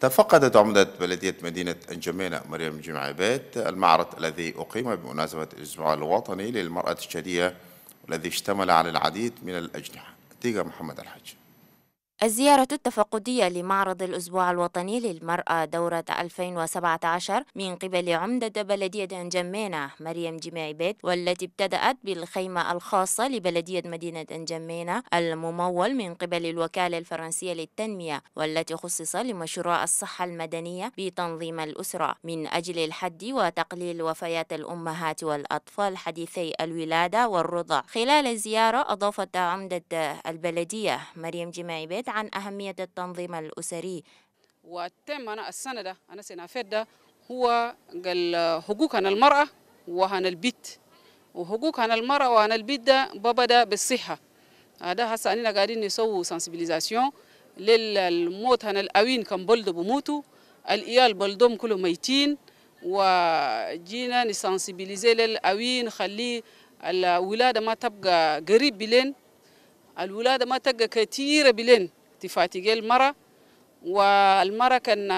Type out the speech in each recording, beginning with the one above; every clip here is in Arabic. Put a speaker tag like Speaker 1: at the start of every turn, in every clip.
Speaker 1: تفقدت عمدة بلدية مدينة أنجمينة مريم جمع عبيد المعرض الذي أقيم بمناسبة الأسبوع الوطني للمرأة الشادية والذي اشتمل على العديد من الأجنحة تيجا محمد الحج.
Speaker 2: الزيارة التفقدية لمعرض الأسبوع الوطني للمرأة دورة 2017 من قبل عمدة بلدية أنجمينة مريم جماعي بيت والتي ابتدأت بالخيمة الخاصة لبلدية مدينة أنجمينة الممول من قبل الوكالة الفرنسية للتنمية والتي خصص لمشروع الصحة المدنية بتنظيم الأسرة من أجل الحد وتقليل وفيات الأمهات والأطفال حديثي الولادة والرضع خلال الزيارة أضافت عمدة البلدية مريم جماعي بيت عن أهمية التنظيم الأسري
Speaker 1: وتم أنا السنة ده أنا سنة فدة
Speaker 2: هو قال حقوق عن المرأة
Speaker 1: وعن البيت وحقوق عن المرأة وعن البيت ده ببدأ بالصحة هذا هسا أنا قاعدين نسوي سنسبيليزاسيون للموت عن الأوين كان بلد بموتوا الإيال بلدهم كلهم ميتين وجينا نسانسبيليزي للأوين خلي الولادة ما تبقى قريب بلين الولادة ما تبقى كثيرة بلين تفاتيجي المرأة والمرأة كان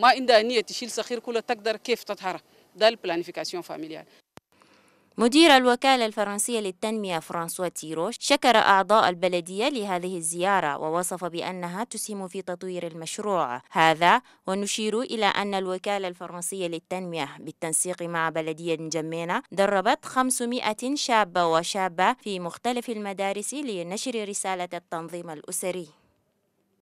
Speaker 1: ما عندها نية تشيل صخير كلها تقدر كيف تظهر ده البلانيفيكاسيون فاميليال
Speaker 2: مدير الوكالة الفرنسية للتنمية فرانسوا تيروش شكر أعضاء البلدية لهذه الزيارة ووصف بأنها تسهم في تطوير المشروع هذا ونشير إلى أن الوكالة الفرنسية للتنمية بالتنسيق مع بلدية جمينة دربت 500 شابة وشابة في مختلف المدارس لنشر رسالة التنظيم الأسري